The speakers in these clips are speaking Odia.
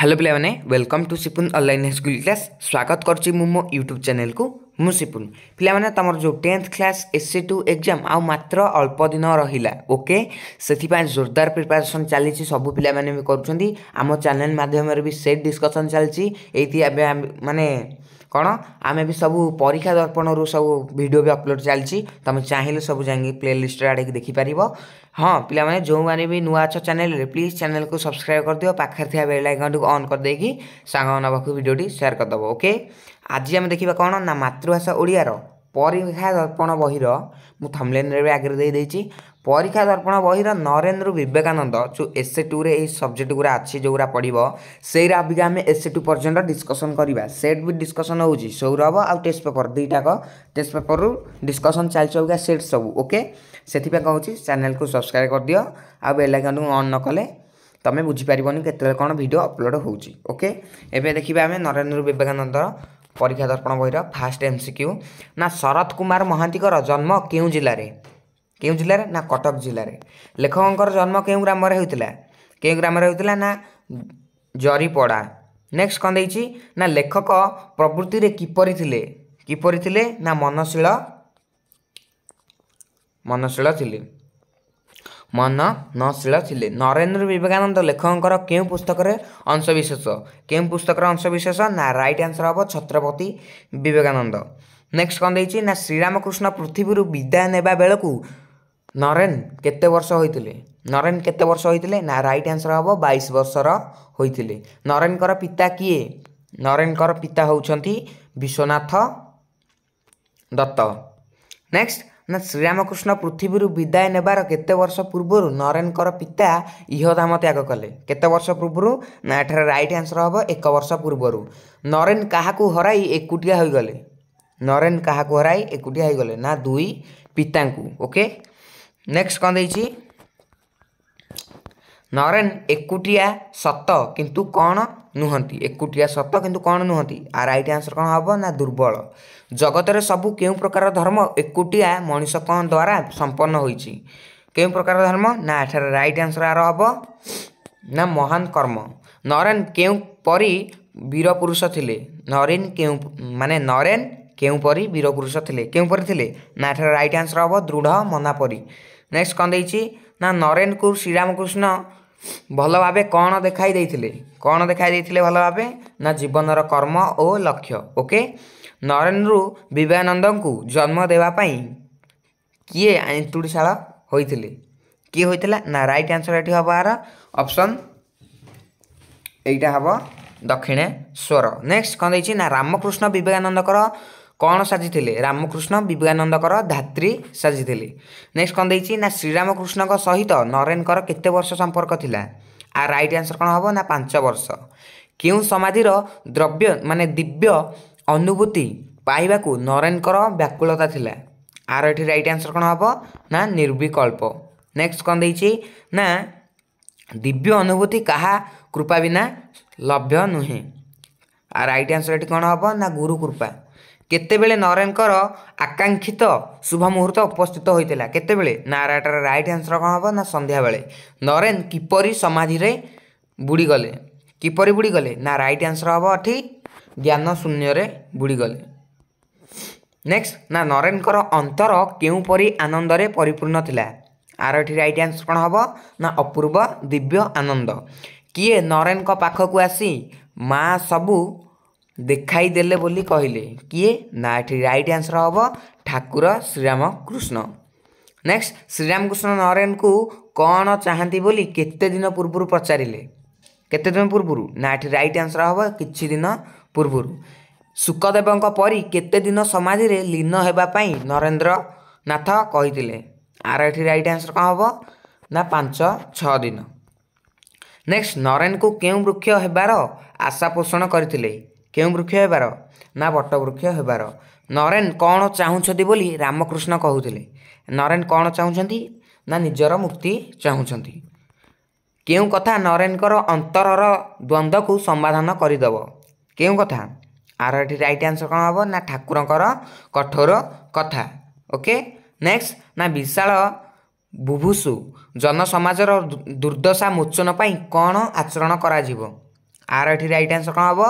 ହ୍ୟାଲୋ ପିଲାମାନେ welcome to Sipun online high school class ସ୍ୱାଗତ କରୁଛି ମୁଁ ମୋ ୟୁଟ୍ୟୁବ୍ ଚ୍ୟାନେଲ୍କୁ ମୁଁ ସିପୁନ୍ ପିଲାମାନେ ତୁମର ଯେଉଁ tenth class S C two exam ଆଉ ମାତ୍ର ଅଳ୍ପ ଦିନ ରହିଲା ଓକେ ସେଥିପାଇଁ ଜୋରଦାର ପ୍ରିପାରେସନ୍ ଚାଲିଛି ସବୁ ପିଲାମାନେ ବି କରୁଛନ୍ତି ଆମ ଚ୍ୟାନେଲ୍ ମାଧ୍ୟମରେ ବି ସେଟ୍ ଡିସ୍କସନ୍ ଚାଲିଛି ଏଇଠି ଏବେ ମାନେ କ'ଣ ଆମେ ବି ସବୁ ପରୀକ୍ଷା ଦର୍ପଣରୁ ସବୁ ଭିଡ଼ିଓ ବି ଅପଲୋଡ଼ ଚାଲିଛି ତୁମେ ଚାହିଁଲେ ସବୁ ଯାଇକି ପ୍ଲେ ଲିଷ୍ଟରେ ଆଡ଼େକି ଦେଖିପାରିବ ହଁ ପିଲାମାନେ ଯେଉଁମାନେ ବି ନୂଆ ଅଛ ଚ୍ୟାନେଲରେ ପ୍ଲିଜ୍ ଚ୍ୟାନେଲକୁ ସବସ୍କ୍ରାଇବ୍ କରିଦିଅ ପାଖରେ ଥିବା ବେଲ୍ ଆଇକନ୍ଟିକୁ ଅନ୍ କରିଦେଇକି ସାଙ୍ଗମାନଙ୍କ ପାଖକୁ ଭିଡ଼ିଓଟି ସେୟାର କରିଦେବ ଓକେ ଆଜି ଆମେ ଦେଖିବା କ'ଣ ନା ମାତୃଭାଷା ଓଡ଼ିଆର ପରୀକ୍ଷା ଦର୍ପଣ ବହିର ମୁଁ ଥମ୍ଲେନ୍ରେ ବି ଆଗରେ ଦେଇଦେଇଛି ପରୀକ୍ଷା ଦର୍ପଣ ବହିର ନରେନ୍ଦ୍ର ବିବେକାନନ୍ଦ ଯେଉଁ ଏସ୍ଏ ଟୁରେ ଏହି ସବଜେକ୍ଟ ଗୁଡ଼ା ଅଛି ଯେଉଁଗୁଡ଼ା ପଡ଼ିବ ସେଇରା ଅବିକା ଆମେ ଏସ୍ଏ ଟୁ ପର୍ଯ୍ୟନ୍ତ ଡିସ୍କସନ୍ କରିବା ସେଟ୍ ବି ଡିସ୍କସନ୍ ହେଉଛି ସୌରଭ ଆଉ ଟେଷ୍ଟ ପେପର୍ ଦୁଇଟାକ ଟେଷ୍ଟ ପେପର୍ରୁ ଡିସ୍କସନ୍ ଚାଲିଛି ଅବିକା ସେଟ୍ ସବୁ ଓକେ ସେଥିପାଇଁ କହୁଛି ଚ୍ୟାନେଲ୍କୁ ସବସ୍କ୍ରାଇବ୍ କରିଦିଅ ଆଉ ବେଲାଇକନ୍କୁ ଅନ୍ ନ କଲେ ତୁମେ ବୁଝିପାରିବନି କେତେବେଳେ କ'ଣ ଭିଡ଼ିଓ ଅପଲୋଡ଼ ହେଉଛି ଓକେ ଏବେ ଦେଖିବା ଆମେ ନରେନ୍ଦ୍ର ବିବେକାନନ୍ଦର ପରୀକ୍ଷା ଦର୍ପଣ ବହିର ଫାର୍ଷ୍ଟ ଏମ୍ ସି କ୍ୟୁ ନା ଶରତ କୁମାର ମହାନ୍ତିଙ୍କର ଜନ୍ମ କେଉଁ ଜିଲ୍ଲାରେ କେଉଁ ଜିଲ୍ଲାରେ ନା କଟକ ଜିଲ୍ଲାରେ ଲେଖକଙ୍କର ଜନ୍ମ କେଉଁ ଗ୍ରାମରେ ହୋଇଥିଲା କେଉଁ ଗ୍ରାମରେ ହୋଇଥିଲା ନା ଜରିପଡ଼ା ନେକ୍ସଟ କ'ଣ ଦେଇଛି ନା ଲେଖକ ପ୍ରବୃତ୍ତିରେ କିପରି ଥିଲେ କିପରି ଥିଲେ ନା ମନଶୀଳ ମନଶୀଳ ଥିଲେ ମନ ନଶୀଳ ଥିଲେ ନରେନ୍ଦ୍ର ବିବେକାନନ୍ଦ ଲେଖକଙ୍କର କେଉଁ ପୁସ୍ତକରେ ଅଂଶବିଶେଷ କେଉଁ ପୁସ୍ତକର ଅଂଶବିଶେଷ ନା ରାଇଟ୍ ଆନ୍ସର ହେବ ଛତ୍ରପତି ବିବେକାନନ୍ଦ ନେକ୍ସଟ କ'ଣ ଦେଇଛି ନା ଶ୍ରୀରାମକୃଷ୍ଣ ପୃଥିବୀରୁ ବିଦାୟ ନେବା ବେଳକୁ ନରେନ କେତେ ବର୍ଷ ହୋଇଥିଲେ ନରେନ କେତେ ବର୍ଷ ହୋଇଥିଲେ ନା ରାଇଟ୍ ଆନ୍ସର୍ ହେବ ବାଇଶ ବର୍ଷର ହୋଇଥିଲେ ନରେନଙ୍କର ପିତା କିଏ ନରେନଙ୍କର ପିତା ହେଉଛନ୍ତି ବିଶ୍ୱନାଥ ଦତ୍ତ ନେକ୍ସଟ ନା ଶ୍ରୀରାମକୃଷ୍ଣ ପୃଥିବୀରୁ ବିଦାୟ ନେବାର କେତେ ବର୍ଷ ପୂର୍ବରୁ ନରେନଙ୍କର ପିତା ଇହଧାମ ତ୍ୟାଗ କଲେ କେତେ ବର୍ଷ ପୂର୍ବରୁ ନା ଏଠାରେ ରାଇଟ୍ ଆନ୍ସର୍ ହେବ ଏକ ବର୍ଷ ପୂର୍ବରୁ ନରେନ କାହାକୁ ହରାଇ ଏକୁଟିଆ ହୋଇଗଲେ ନରେନ କାହାକୁ ହରାଇ ଏକୁଟିଆ ହୋଇଗଲେ ନା ଦୁଇ ପିତାଙ୍କୁ ଓକେ ନେକ୍ସଟ କ'ଣ ଦେଇଛି ନରେନ ଏକୁଟିଆ ସତ କିନ୍ତୁ କ'ଣ ନୁହନ୍ତି ଏକୁଟିଆ ସତ କିନ୍ତୁ କ'ଣ ନୁହନ୍ତି ଆ ରାଇଟ୍ ଆନ୍ସର କ'ଣ ହେବ ନା ଦୁର୍ବଳ ଜଗତରେ ସବୁ କେଉଁ ପ୍ରକାର ଧର୍ମ ଏକୁଟିଆ ମଣିଷଙ୍କ ଦ୍ୱାରା ସମ୍ପନ୍ନ ହୋଇଛି କେଉଁ ପ୍ରକାର ଧର୍ମ ନା ଏଠାରେ ରାଇଟ୍ ଆନ୍ସର ଆର ହେବ ନା ମହାନ କର୍ମ ନରେନ କେଉଁ ପରି ବୀର ପୁରୁଷ ଥିଲେ ନରେନ କେଉଁ ମାନେ ନରେନ କେଉଁ ପରି ବୀର ପୁରୁଷ ଥିଲେ କେଉଁ ପରି ଥିଲେ ନା ଏଠାରେ ରାଇଟ୍ ଆନ୍ସର ହେବ ଦୃଢ଼ ମନା ପରି ନେକ୍ସଟ କ'ଣ ଦେଇଛି ନା ନରେନକୁ ଶ୍ରୀରାମକୃଷ୍ଣ ଭଲ ଭାବେ କ'ଣ ଦେଖାଇ ଦେଇଥିଲେ କ'ଣ ଦେଖାଇ ଦେଇଥିଲେ ଭଲ ଭାବେ ନା ଜୀବନର କର୍ମ ଓ ଲକ୍ଷ୍ୟ ଓକେ ନରେନ୍ଦ୍ରରୁ ବିବେକାନନ୍ଦଙ୍କୁ ଜନ୍ମ ଦେବା ପାଇଁ କିଏ ଆଇନ୍ତୁଡ଼ିଶାଳ ହୋଇଥିଲେ କିଏ ହୋଇଥିଲା ନା ରାଇଟ୍ ଆନ୍ସର୍ ଏଠି ହେବ ଏହାର ଅପସନ୍ ଏଇଟା ହେବ ଦକ୍ଷିଣେଶ୍ୱର ନେକ୍ସଟ କ'ଣ ଦେଇଛି ନା ରାମକୃଷ୍ଣ ବିବେକାନନ୍ଦଙ୍କର କ'ଣ ସାଜିଥିଲେ ରାମକୃଷ୍ଣ ବିବେକାନନ୍ଦଙ୍କର ଧାତ୍ରୀ ସାଜିଥିଲେ ନେକ୍ସଟ କ'ଣ ଦେଇଛି ନା ଶ୍ରୀରାମକୃଷ୍ଣଙ୍କ ସହିତ ନରେନଙ୍କର କେତେ ବର୍ଷ ସମ୍ପର୍କ ଥିଲା ଆ ରାଇଟ୍ ଆନ୍ସର କ'ଣ ହେବ ନା ପାଞ୍ଚ ବର୍ଷ କେଉଁ ସମାଧିର ଦ୍ରବ୍ୟ ମାନେ ଦିବ୍ୟ ଅନୁଭୂତି ପାଇବାକୁ ନରେନଙ୍କର ବ୍ୟାକୁଳତା ଥିଲା ଆର ଏଠି ରାଇଟ୍ ଆନ୍ସର କ'ଣ ହେବ ନା ନିର୍ବିକଳ୍ପ ନେକ୍ସଟ କ'ଣ ଦେଇଛି ନା ଦିବ୍ୟ ଅନୁଭୂତି କାହା କୃପା ବିନା ଲଭ୍ୟ ନୁହେଁ ଆଉ ରାଇଟ୍ ଆନ୍ସର ଏଠି କ'ଣ ହେବ ନା ଗୁରୁ କୃପା କେତେବେଳେ ନରେନଙ୍କର ଆକାଂକ୍ଷିତ ଶୁଭ ମୁହୂର୍ତ୍ତ ଉପସ୍ଥିତ ହୋଇଥିଲା କେତେବେଳେ ନା ରାଟର ରାଇଟ୍ ଆନ୍ସର କ'ଣ ହେବ ନା ସନ୍ଧ୍ୟାବେଳେ ନରେନ୍ କିପରି ସମାଧିରେ ବୁଡ଼ିଗଲେ କିପରି ବୁଡ଼ିଗଲେ ନା ରାଇଟ୍ ଆନ୍ସର ହେବ ଏଠି ଜ୍ଞାନ ଶୂନ୍ୟରେ ବୁଡ଼ିଗଲେ ନେକ୍ସଟ୍ ନା ନରେନଙ୍କର ଅନ୍ତର କେଉଁପରି ଆନନ୍ଦରେ ପରିପୂର୍ଣ୍ଣ ଥିଲା ଆର ଏଠି ରାଇଟ୍ ଆନ୍ସର କ'ଣ ହେବ ନା ଅପୂର୍ବ ଦିବ୍ୟ ଆନନ୍ଦ କିଏ ନରେନଙ୍କ ପାଖକୁ ଆସି ମା ସବୁ ଦେଖାଇ ଦେଲେ ବୋଲି କହିଲେ କିଏ ନା ଏଠି ରାଇଟ୍ ଆନ୍ସର୍ ହେବ ଠାକୁର ଶ୍ରୀରାମକୃଷ୍ଣ ନେକ୍ସଟ ଶ୍ରୀରାମକୃଷ୍ଣ ନରେନଙ୍କୁ କ'ଣ ଚାହାନ୍ତି ବୋଲି କେତେ ଦିନ ପୂର୍ବରୁ ପଚାରିଲେ କେତେ ଦିନ ପୂର୍ବରୁ ନା ଏଠି ରାଇଟ୍ ଆନ୍ସର୍ ହେବ କିଛି ଦିନ ପୂର୍ବରୁ ଶୁକଦେବଙ୍କ ପରି କେତେ ଦିନ ସମାଧିରେ ଲୀନ ହେବା ପାଇଁ ନରେନ୍ଦ୍ରନାଥ କହିଥିଲେ ଆର ଏଠି ରାଇଟ୍ ଆନ୍ସର୍ କ'ଣ ହେବ ନା ପାଞ୍ଚ ଛଅ ଦିନ ନେକ୍ସଟ ନରେନଙ୍କୁ କେଉଁ ବୃକ୍ଷ ହେବାର ଆଶା ପୋଷଣ କରିଥିଲେ କେଉଁ ବୃକ୍ଷ ହେବାର ନା ବଟ ବୃକ୍ଷ ହେବାର ନରେନ୍ କ'ଣ ଚାହୁଁଛନ୍ତି ବୋଲି ରାମକୃଷ୍ଣ କହୁଥିଲେ ନରେନ୍ କ'ଣ ଚାହୁଁଛନ୍ତି ନା ନିଜର ମୁକ୍ତି ଚାହୁଁଛନ୍ତି କେଉଁ କଥା ନରେନ୍ଙ୍କର ଅନ୍ତରର ଦ୍ୱନ୍ଦ୍ୱକୁ ସମାଧାନ କରିଦେବ କେଉଁ କଥା ଆର ଏଠି ରାଇଟ୍ ଆନ୍ସର କ'ଣ ହେବ ନା ଠାକୁରଙ୍କର କଠୋର କଥା ଓକେ ନେକ୍ସଟ ନା ବିଶାଳ ବୁଭୁସୁ ଜନସମାଜର ଦୁର୍ଦ୍ଦଶା ମୋଚନ ପାଇଁ କ'ଣ ଆଚରଣ କରାଯିବ ଆର ଏଠି ରାଇଟ୍ ଆନ୍ସର କ'ଣ ହେବ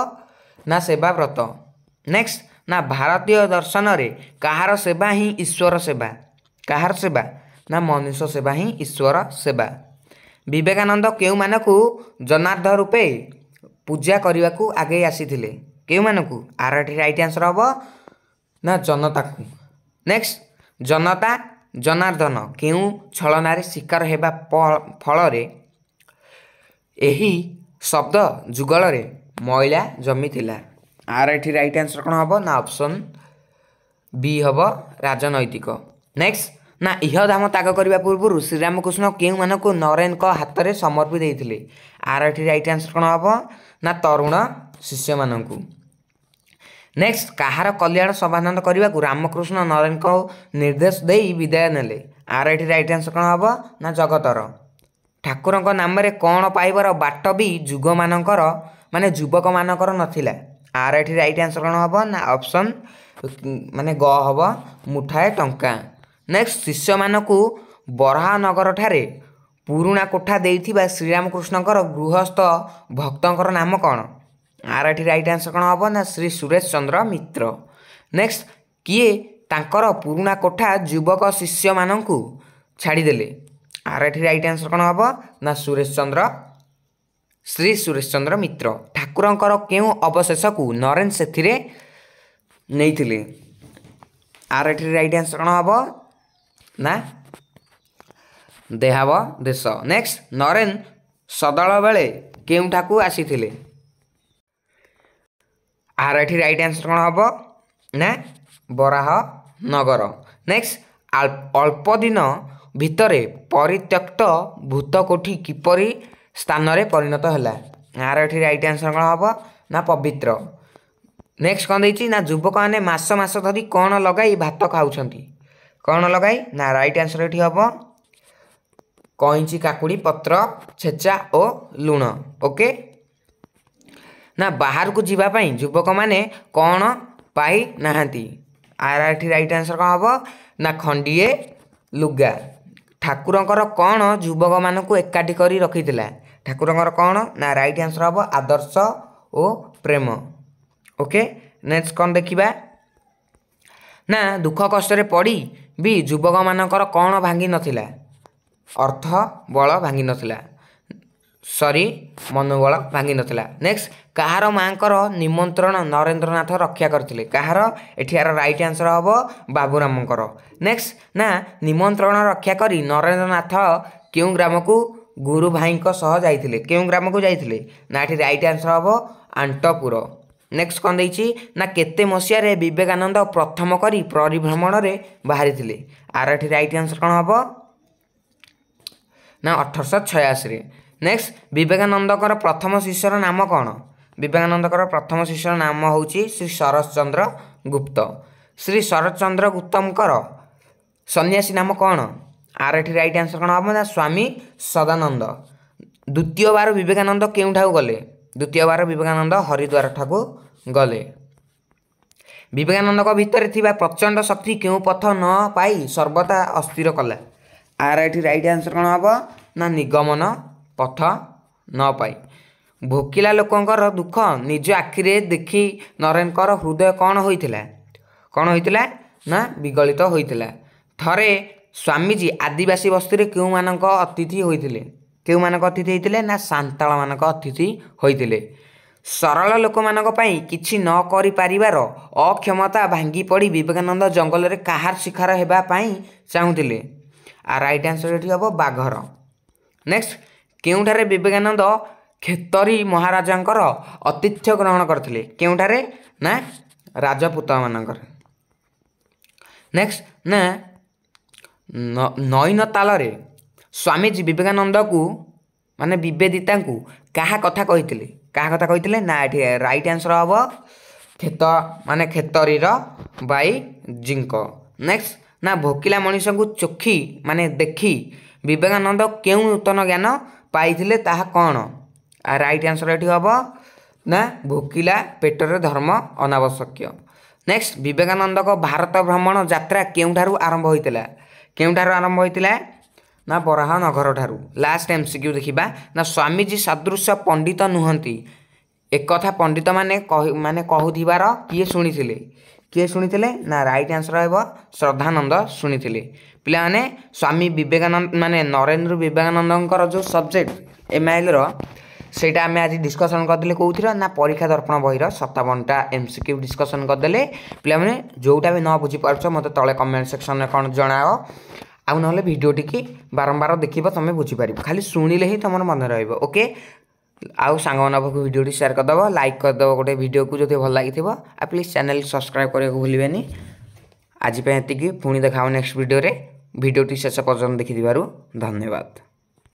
ନା ସେବାବ୍ରତ ନେକ୍ସଟ ନା ଭାରତୀୟ ଦର୍ଶନରେ କାହାର ସେବା ହିଁ ଈଶ୍ୱର ସେବା କାହାର ସେବା ନା ମନୁଷ୍ୟ ସେବା ହିଁ ଈଶ୍ୱର ସେବା ବିବେକାନନ୍ଦ କେଉଁମାନଙ୍କୁ ଜନାର୍ଦ୍ଧ ରୂପେ ପୂଜା କରିବାକୁ ଆଗେଇ ଆସିଥିଲେ କେଉଁମାନଙ୍କୁ ଆରଟି ରାଇଟ୍ ଆନ୍ସର ହେବ ନା ଜନତାକୁ ନେକ୍ସଟ ଜନତା ଜନାର୍ଦ୍ଦନ କେଉଁ ଛଳନାରେ ଶିକାର ହେବା ଫଳରେ ଏହି ଶବ୍ଦ ଯୁଗଳରେ ମଇଳା ଜମିଥିଲା ଆର ଏଠି ରାଇଟ୍ ଆନ୍ସର୍ କ'ଣ ହେବ ନା ଅପସନ୍ ବି ହେବ ରାଜନୈତିକ ନେକ୍ସଟ ନା ଇହଧାମ ତ୍ୟାଗ କରିବା ପୂର୍ବରୁ ଶ୍ରୀରାମକୃଷ୍ଣ କେଉଁମାନଙ୍କୁ ନରେନ୍ଙ୍କ ହାତରେ ସମର୍ପି ଦେଇଥିଲେ ଆର ଏଠି ରାଇଟ୍ ଆନ୍ସର୍ କ'ଣ ହେବ ନା ତରୁଣ ଶିଷ୍ୟମାନଙ୍କୁ ନେକ୍ସଟ କାହାର କଲ୍ୟାଣ ସମାଧାନ କରିବାକୁ ରାମକୃଷ୍ଣ ନରେନ୍ଙ୍କ ନିର୍ଦ୍ଦେଶ ଦେଇ ବିଦାୟ ନେଲେ ଆର ଏଠି ରାଇଟ୍ ଆନ୍ସର୍ କ'ଣ ହେବ ନା ଜଗତର ଠାକୁରଙ୍କ ନାମରେ କ'ଣ ପାଇବାର ବାଟ ବି ଯୁଗମାନଙ୍କର ମାନେ ଯୁବକମାନଙ୍କର ନଥିଲା ଆର ଏଠି ରାଇଟ୍ ଆନ୍ସର୍ କ'ଣ ହେବ ନା ଅପସନ୍ ମାନେ ଗ ହେବ ମୁଠାଏ ଟଙ୍କା ନେକ୍ସଟ ଶିଷ୍ୟମାନଙ୍କୁ ବରାହନଗର ଠାରେ ପୁରୁଣା କୋଠା ଦେଇଥିବା ଶ୍ରୀରାମକୃଷ୍ଣଙ୍କର ଗୃହସ୍ଥ ଭକ୍ତଙ୍କର ନାମ କ'ଣ ଆର ଏଠି ରାଇଟ୍ ଆନ୍ସର୍ କ'ଣ ହେବ ନା ଶ୍ରୀ ସୁରେଶ ଚନ୍ଦ୍ର ମିତ୍ର ନେକ୍ସଟ କିଏ ତାଙ୍କର ପୁରୁଣା କୋଠା ଯୁବକ ଶିଷ୍ୟମାନଙ୍କୁ ଛାଡ଼ିଦେଲେ ଆର ଏଠି ରାଇଟ୍ ଆନ୍ସର୍ କ'ଣ ହେବ ନା ସୁରେଶ ଚନ୍ଦ୍ର ଶ୍ରୀ ସୁରେଶ ଚନ୍ଦ୍ର ମିତ୍ର ଠାକୁରଙ୍କର କେଉଁ ଅବଶେଷକୁ ନରେନ୍ ସେଥିରେ ନେଇଥିଲେ ଆର ଏଠି ରାଇଟ୍ ଆନ୍ସର୍ କ'ଣ ହେବ ନା ଦେହାବ ଦେଶ ନେକ୍ସଟ ନରେନ୍ ସଦଳ ବେଳେ କେଉଁଠାକୁ ଆସିଥିଲେ ଆର ଏଠି ରାଇଟ୍ ଆନ୍ସର୍ କ'ଣ ହେବ ନା ବରାହ ନଗର ନେକ୍ସଟ ଅଳ୍ପ ଦିନ ଭିତରେ ପରିତ୍ୟକ୍ତ ଭୂତକୋଠି କିପରି ସ୍ଥାନରେ ପରିଣତ ହେଲା ଏହାର ଏଠି ରାଇଟ୍ ଆନ୍ସର୍ କ'ଣ ହେବ ନା ପବିତ୍ର ନେକ୍ସଟ କ'ଣ ଦେଇଛି ନା ଯୁବକମାନେ ମାସ ମାସ ଧରି କ'ଣ ଲଗାଇ ଭାତ ଖାଉଛନ୍ତି କ'ଣ ଲଗାଇ ନା ରାଇଟ୍ ଆନ୍ସର୍ ଏଠି ହେବ କଇଁଚି କାକୁଡ଼ି ପତ୍ର ଛେଚା ଓ ଲୁଣ ଓକେ ନା ବାହାରକୁ ଯିବା ପାଇଁ ଯୁବକମାନେ କ'ଣ ପାଇନାହାନ୍ତି ଆର ଏଠି ରାଇଟ୍ ଆନ୍ସର୍ କ'ଣ ହେବ ନା ଖଣ୍ଡିଏ ଲୁଗା ଠାକୁରଙ୍କର କ'ଣ ଯୁବକମାନଙ୍କୁ ଏକାଠି କରି ରଖିଥିଲା ଠାକୁରଙ୍କର କ'ଣ ନା ରାଇଟ୍ ଆନ୍ସର ହେବ ଆଦର୍ଶ ଓ ପ୍ରେମ ଓକେ ନେକ୍ସଟ କ'ଣ ଦେଖିବା ନା ଦୁଃଖ କଷ୍ଟରେ ପଡ଼ି ବି ଯୁବକମାନଙ୍କର କ'ଣ ଭାଙ୍ଗି ନଥିଲା ଅର୍ଥ ବଳ ଭାଙ୍ଗି ନଥିଲା ସରି ମନୋବଳ ଭାଙ୍ଗି ନଥିଲା ନେକ୍ସଟ କାହାର ମାଆଙ୍କର ନିମନ୍ତ୍ରଣ ନରେନ୍ଦ୍ରନାଥ ରକ୍ଷା କରିଥିଲେ କାହାର ଏଠିକାର ରାଇଟ୍ ଆନ୍ସର ହେବ ବାବୁରାମଙ୍କର ନେକ୍ସଟ ନା ନିମନ୍ତ୍ରଣ ରକ୍ଷା କରି ନରେନ୍ଦ୍ରନାଥ କେଉଁ ଗ୍ରାମକୁ ଗୁରୁ ଭାଇଙ୍କ ସହ ଯାଇଥିଲେ କେଉଁ ଗ୍ରାମକୁ ଯାଇଥିଲେ ନା ଏଠି ରାଇଟ୍ ଆନ୍ସର୍ ହେବ ଆଣ୍ଟପୁର ନେକ୍ସଟ କ'ଣ ଦେଇଛି ନା କେତେ ମସିହାରେ ବିବେକାନନ୍ଦ ପ୍ରଥମ କରି ପରିଭ୍ରମଣରେ ବାହାରିଥିଲେ ଆର ଏଠି ରାଇଟ୍ ଆନ୍ସର୍ କ'ଣ ହେବ ନା ଅଠରଶହ ଛୟାଅଶୀରେ ନେକ୍ସଟ ବିବେକାନନ୍ଦଙ୍କର ପ୍ରଥମ ଶିଷ୍ୟର ନାମ କ'ଣ ବିବେକାନନ୍ଦଙ୍କର ପ୍ରଥମ ଶିଷ୍ୟର ନାମ ହେଉଛି ଶ୍ରୀ ଶରତ ଚନ୍ଦ୍ର ଗୁପ୍ତ ଶ୍ରୀ ଶରତ ଚନ୍ଦ୍ର ଗୁପ୍ତଙ୍କର ସନ୍ନ୍ୟାସୀ ନାମ କ'ଣ ଆର ଏଠି ରାଇଟ୍ ଆନ୍ସର୍ କ'ଣ ହେବ ନା ସ୍ୱାମୀ ସଦାନନ୍ଦ ଦ୍ୱିତୀୟବାର ବିବେକାନନ୍ଦ କେଉଁଠାକୁ ଗଲେ ଦ୍ୱିତୀୟବାର ବିବେକାନନ୍ଦ ହରିଦ୍ୱାରଠାକୁ ଗଲେ ବିବେକାନନ୍ଦଙ୍କ ଭିତରେ ଥିବା ପ୍ରଚଣ୍ଡ ଶକ୍ତି କେଉଁ ପଥ ନ ପାଇ ସର୍ବଦା ଅସ୍ଥିର କଲା ଆର ଏଠି ରାଇଟ୍ ଆନ୍ସର୍ କ'ଣ ହେବ ନା ନିଗମନ ପଥ ନ ପାଇ ଭୋକିଲା ଲୋକଙ୍କର ଦୁଃଖ ନିଜ ଆଖିରେ ଦେଖି ନରେନଙ୍କର ହୃଦୟ କ'ଣ ହୋଇଥିଲା କ'ଣ ହୋଇଥିଲା ନା ବିଗଳିତ ହୋଇଥିଲା ଥରେ ସ୍ୱାମୀଜୀ ଆଦିବାସୀ ବସ୍ତିରେ କେଉଁମାନଙ୍କ ଅତିଥି ହୋଇଥିଲେ କେଉଁମାନଙ୍କ ଅତିଥି ହୋଇଥିଲେ ନା ସାନ୍ତାଳମାନଙ୍କ ଅତିଥି ହୋଇଥିଲେ ସରଳ ଲୋକମାନଙ୍କ ପାଇଁ କିଛି ନ କରିପାରିବାର ଅକ୍ଷମତା ଭାଙ୍ଗି ପଡ଼ି ବିବେକାନନ୍ଦ ଜଙ୍ଗଲରେ କାହାର ଶିକାର ହେବା ପାଇଁ ଚାହୁଁଥିଲେ ଆ ରାଇଟ୍ ଆନ୍ସର ଏଠି ହେବ ବାଘର ନେକ୍ସଟ କେଉଁଠାରେ ବିବେକାନନ୍ଦ କ୍ଷେତରୀ ମହାରାଜାଙ୍କର ଅତିଥ୍ୟ ଗ୍ରହଣ କରିଥିଲେ କେଉଁଠାରେ ନା ରାଜପୁତମାନଙ୍କର ନେକ୍ସଟ ନା ନଈନ ତାଳରେ ସ୍ୱାମୀଜୀ ବିବେକାନନ୍ଦକୁ ମାନେ ବିବେଦିତାଙ୍କୁ କାହା କଥା କହିଥିଲେ କାହା କଥା କହିଥିଲେ ନା ଏଠି ରାଇଟ୍ ଆନ୍ସର୍ ହେବ କ୍ଷେତ ମାନେ କ୍ଷେତରୀର ବାଇଜିଙ୍କ ନେକ୍ସଟ ନା ଭୋକିଲା ମଣିଷଙ୍କୁ ଚୋଖି ମାନେ ଦେଖି ବିବେକାନନ୍ଦ କେଉଁ ନୂତନ ଜ୍ଞାନ ପାଇଥିଲେ ତାହା କ'ଣ ରାଇଟ୍ ଆନ୍ସର୍ ଏଠି ହେବ ନା ଭୋକିଲା ପେଟରେ ଧର୍ମ ଅନାବଶ୍ୟକୀୟ ନେକ୍ସଟ ବିବେକାନନ୍ଦଙ୍କ ଭାରତ ଭ୍ରମଣ ଯାତ୍ରା କେଉଁଠାରୁ ଆରମ୍ଭ ହୋଇଥିଲା କେଉଁଠାରୁ ଆରମ୍ଭ ହୋଇଥିଲା ନା ବରାହନଗର ଠାରୁ ଲାଷ୍ଟ ଏମ୍ସିକ୍ୟୁ ଦେଖିବା ନା ସ୍ୱାମୀଜୀ ସଦୃଶ ପଣ୍ଡିତ ନୁହନ୍ତି ଏକଥା ପଣ୍ଡିତମାନେ ମାନେ କହୁଥିବାର କିଏ ଶୁଣିଥିଲେ କିଏ ଶୁଣିଥିଲେ ନା ରାଇଟ୍ ଆନ୍ସର୍ ହେବ ଶ୍ରଦ୍ଧାନନ୍ଦ ଶୁଣିଥିଲେ ପିଲାମାନେ ସ୍ୱାମୀ ବିବେକାନନ୍ଦ ମାନେ ନରେନ୍ଦ୍ର ବିବେକାନନ୍ଦଙ୍କର ଯେଉଁ ସବଜେକ୍ଟ ଏମ୍ଆଇଏଲ୍ର ସେଇଟା ଆମେ ଆଜି ଡିସ୍କସନ୍ କରିଦେଲେ କେଉଁଥିର ନା ପରୀକ୍ଷା ଦର୍ପଣ ବହିର ସତାବନଟା ଏମ୍ ସି କ୍ୟୁ ଡିସ୍କସନ୍ କରିଦେଲେ ପିଲାମାନେ ଯେଉଁଟା ବି ନ ବୁଝିପାରୁଛ ମୋତେ ତଳେ କମେଣ୍ଟ ସେକ୍ସନ୍ରେ କ'ଣ ଜଣାଅ ଆଉ ନହେଲେ ଭିଡ଼ିଓଟିକି ବାରମ୍ବାର ଦେଖିବ ତୁମେ ବୁଝିପାରିବ ଖାଲି ଶୁଣିଲେ ହିଁ ତୁମର ମନେ ରହିବ ଓକେ ଆଉ ସାଙ୍ଗମାନଙ୍କ ପାଖକୁ ଭିଡ଼ିଓଟି ସେୟାର କରିଦେବ ଲାଇକ୍ କରିଦେବ ଗୋଟେ ଭିଡ଼ିଓକୁ ଯଦି ଭଲ ଲାଗିଥିବ ଆଉ ପ୍ଲିଜ୍ ଚ୍ୟାନେଲ୍ ସବସ୍କ୍ରାଇବ୍ କରିବାକୁ ଭୁଲିବେନି ଆଜି ପାଇଁ ଏତିକି ପୁଣି ଦେଖା ହେବ ନେକ୍ସଟ ଭିଡ଼ିଓରେ ଭିଡ଼ିଓଟି ଶେଷ ପର୍ଯ୍ୟନ୍ତ ଦେଖିଥିବାରୁ ଧନ୍ୟବାଦ